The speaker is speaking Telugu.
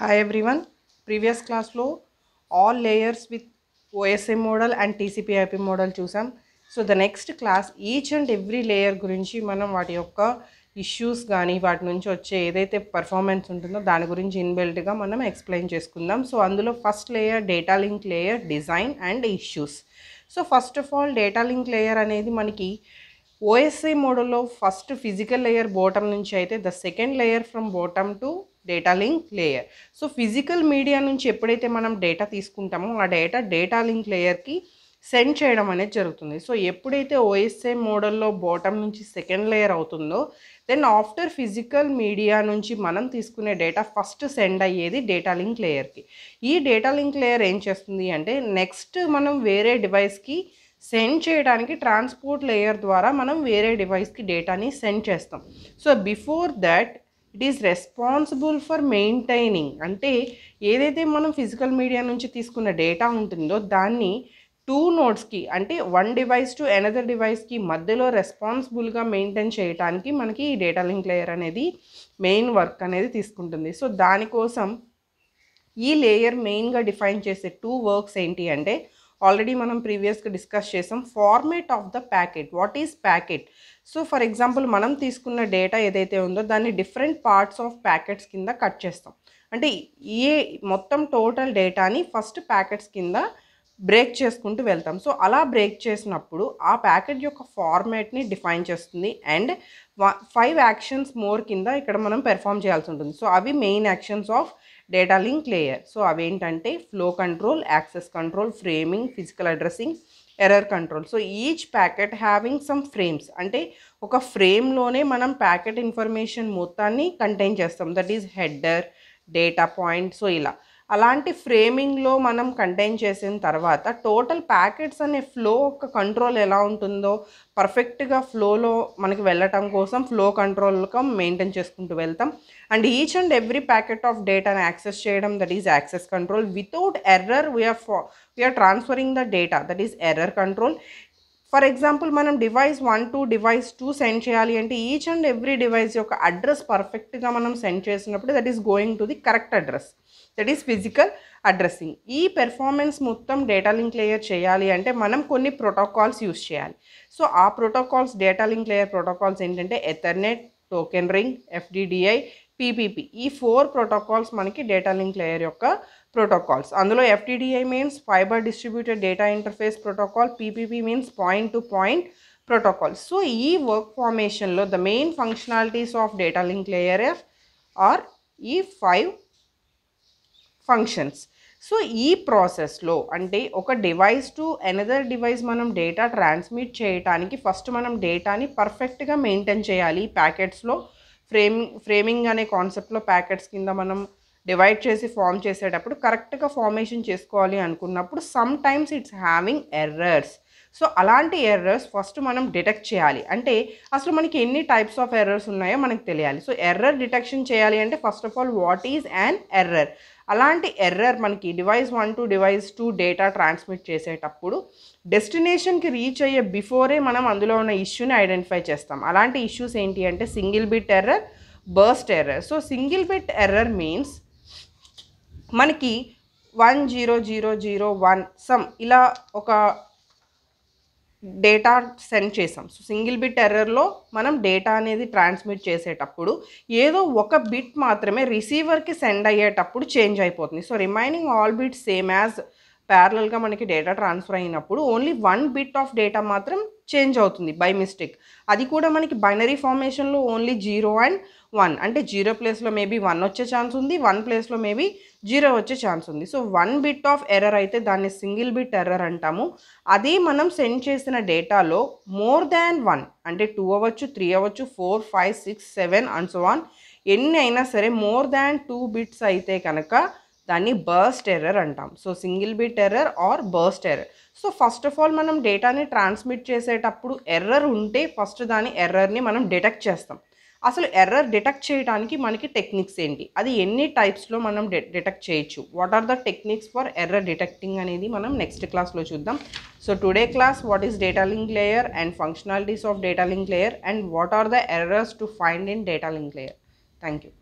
హాయ్ ఎవ్రీవన్ ప్రీవియస్ క్లాస్లో all layers with OSA model and TCPIP model చూసాం so the next class each and every layer గురించి మనం వాటి యొక్క ఇష్యూస్ కానీ వాటి నుంచి వచ్చే ఏదైతే పర్ఫార్మెన్స్ ఉంటుందో దాని గురించి ఇన్బిల్ట్గా మనం ఎక్స్ప్లెయిన్ చేసుకుందాం సో అందులో first layer data link layer design and issues so first of all data link layer అనేది మనకి ఓఎస్ఐ మోడల్లో ఫస్ట్ ఫిజికల్ లేయర్ బాటమ్ నుంచి అయితే the second layer from bottom to data link layer so physical media నుంచి ఎప్పుడైతే మనం డేటా తీసుకుంటామో ఆ డేటా డేటా లింక్ లేయర్కి సెండ్ చేయడం అనేది జరుగుతుంది సో ఎప్పుడైతే ఓఎస్ఐ మోడల్లో బాటమ్ నుంచి సెకండ్ లేయర్ అవుతుందో దెన్ ఆఫ్టర్ ఫిజికల్ మీడియా నుంచి మనం తీసుకునే డేటా ఫస్ట్ సెండ్ అయ్యేది డేటా లింక్ లేయర్కి ఈ డేటా లింక్ లేయర్ ఏం చేస్తుంది అంటే నెక్స్ట్ మనం వేరే డివైస్కి సెండ్ చేయడానికి ట్రాన్స్పోర్ట్ లేయర్ ద్వారా మనం వేరే డివైస్కి డేటాని సెండ్ చేస్తాం so before that it is responsible for maintaining అంటే ఏదైతే మనం ఫిజికల్ మీడియా నుంచి తీసుకున్న డేటా ఉంటుందో దాన్ని టూ నోట్స్కి అంటే వన్ డివైస్ టు ఎనదర్ డివైస్కి మధ్యలో రెస్పాన్సిబుల్గా మెయింటైన్ చేయడానికి మనకి ఈ డేటా లింక్ లేయర్ అనేది మెయిన్ వర్క్ అనేది తీసుకుంటుంది సో దానికోసం ఈ లేయర్ మెయిన్గా డిఫైన్ చేసే టూ వర్క్స్ ఏంటి అంటే ఆల్రెడీ మనం ప్రీవియస్గా డిస్కస్ చేసాం format of the packet what is packet so for example మనం తీసుకున్న డేటా ఏదైతే ఉందో దాన్ని డిఫరెంట్ పార్ట్స్ ఆఫ్ ప్యాకెట్స్ కింద కట్ చేస్తాం అంటే ఏ మొత్తం టోటల్ డేటాని ఫస్ట్ ప్యాకెట్స్ కింద బ్రేక్ చేసుకుంటూ వెళ్తాం సో అలా బ్రేక్ చేసినప్పుడు ఆ ప్యాకెట్ యొక్క ఫార్మేట్ని డిఫైన్ చేస్తుంది అండ్ ఫైవ్ యాక్షన్స్ మోర్ కింద ఇక్కడ మనం పెర్ఫామ్ చేయాల్సి ఉంటుంది సో అవి main actions of data link layer so అవేంటంటే flow control access control framing physical addressing error control so each packet having some frames అంటే ఒక ఫ్రేమ్లోనే మనం ప్యాకెట్ ఇన్ఫర్మేషన్ మొత్తాన్ని కంటైన్ చేస్తాం that is header data point so ఇలా అలాంటి ఫ్రేమింగ్లో మనం కంటైన్ చేసిన తర్వాత టోటల్ ప్యాకెట్స్ అనే ఫ్లో ఒక కంట్రోల్ ఎలా ఉంటుందో పర్ఫెక్ట్గా ఫ్లోలో మనకి వెళ్ళటం కోసం ఫ్లో కంట్రోల్ మెయింటైన్ చేసుకుంటూ వెళ్తాం and each and every packet of డేటాను యాక్సెస్ చేయడం that is access control without error we're we're transferring the data that is error control for example మనం device one to device two send చేయాలి అంటే ఈచ్ అండ్ ఎవ్రీ డివైస్ యొక్క అడ్రస్ పర్ఫెక్ట్గా మనం సెండ్ చేసినప్పుడు that is going to the correct address that is physical addressing ఈ పెర్ఫార్మెన్స్ మొత్తం డేటా లింక్ లేయర్ చేయాలి అంటే మనం కొన్ని ప్రోటోకాల్స్ యూస్ చేయాలి సో ఆ protocols data link layer protocols ఏంటంటే Ethernet token ring FDDI PPP ఈ ఫోర్ ప్రోటోకాల్స్ మనకి డేటా లింక్ లేయర్ యొక్క ప్రోటోకాల్స్ అందులో FTDI means fibre distributed data interface protocol PPP means point to point protocol so ఈ వర్క్ ఫార్మేషన్లో the main functionalities of data link layer ఎఫ్ ఆర్ ఈ ఫైవ్ ఫంక్షన్స్ సో ఈ ప్రాసెస్లో అంటే ఒక డివైస్ టు ఎనదర్ డివైస్ మనం డేటా ట్రాన్స్మిట్ చేయడానికి ఫస్ట్ మనం డేటాని పర్ఫెక్ట్గా మెయింటైన్ చేయాలి ప్యాకెట్స్లో ఫ్రేమింగ్ ఫ్రేమింగ్ అనే కాన్సెప్ట్లో ప్యాకెట్స్ కింద మనం డివైడ్ చేసి ఫామ్ చేసేటప్పుడు కరెక్ట్గా ఫార్మేషన్ చేసుకోవాలి అనుకున్నప్పుడు some times it's having errors so అలాంటి ఎర్రర్స్ ఫస్ట్ మనం డిటెక్ట్ చేయాలి అంటే అసలు మనకి ఎన్ని టైప్స్ ఆఫ్ ఎర్రర్స్ ఉన్నాయో మనకు తెలియాలి సో ఎర్రర్ డిటెక్షన్ చేయాలి అంటే first of all what is an error అలాంటి ఎర్రర్ మనకి device one to device two data transmit చేసేటప్పుడు డెస్టినేషన్కి రీచ్ అయ్యే బిఫోరే మనం అందులో ఉన్న ఇష్యూని ఐడెంటిఫై చేస్తాం అలాంటి ఇష్యూస్ ఏంటి అంటే single bit error burst error so single bit error means మనకి one zero zero zero one some ఇలా ఒక డేటా సెండ్ చేసాం సో సింగిల్ బిట్ ఎర్రర్లో మనం డేటా అనేది ట్రాన్స్మిట్ చేసేటప్పుడు ఏదో ఒక బిట్ మాత్రమే రిసీవర్కి సెండ్ అయ్యేటప్పుడు చేంజ్ అయిపోతుంది so remaining all bit same as ప్యారలల్గా మనకి డేటా ట్రాన్స్ఫర్ అయినప్పుడు only one bit of data మాత్రం చేంజ్ అవుతుంది బై మిస్టేక్ అది కూడా మనకి binary ఫార్మేషన్లో only zero and one అంటే జీరో ప్లేస్లో మేబీ వన్ వచ్చే ఛాన్స్ ఉంది వన్ ప్లేస్లో మేబీ జీరో వచ్చే ఛాన్స్ ఉంది so one bit of error అయితే దాన్ని సింగిల్ బిట్ ఎర్రర్ అంటాము అదే మనం సెండ్ చేసిన డేటాలో మోర్ దాన్ వన్ అంటే టూ అవ్వచ్చు త్రీ అవ్వచ్చు four five six seven and so one ఎన్ని అయినా సరే మోర్ దాన్ టూ బిట్స్ అయితే కనుక దాన్ని బర్స్ట్ ఎర్రర్ అంటాం so single bit error or burst error so first of all మనం డేటాని ట్రాన్స్మిట్ చేసేటప్పుడు ఎర్రర్ ఉంటే ఫస్ట్ దాని ఎర్రర్ని మనం డిటెక్ట్ చేస్తాం అసలు ఎర్రర్ డిటెక్ట్ చేయడానికి మనకి టెక్నిక్స్ ఏంటి అది ఎన్ని టైప్స్లో మనం డిటెక్ట్ చేయొచ్చు what are the techniques for error detecting అనేది మనం నెక్స్ట్ క్లాస్లో చూద్దాం so today class what is data link layer and functionalities of data link layer and what are the errors to find in data link layer thank you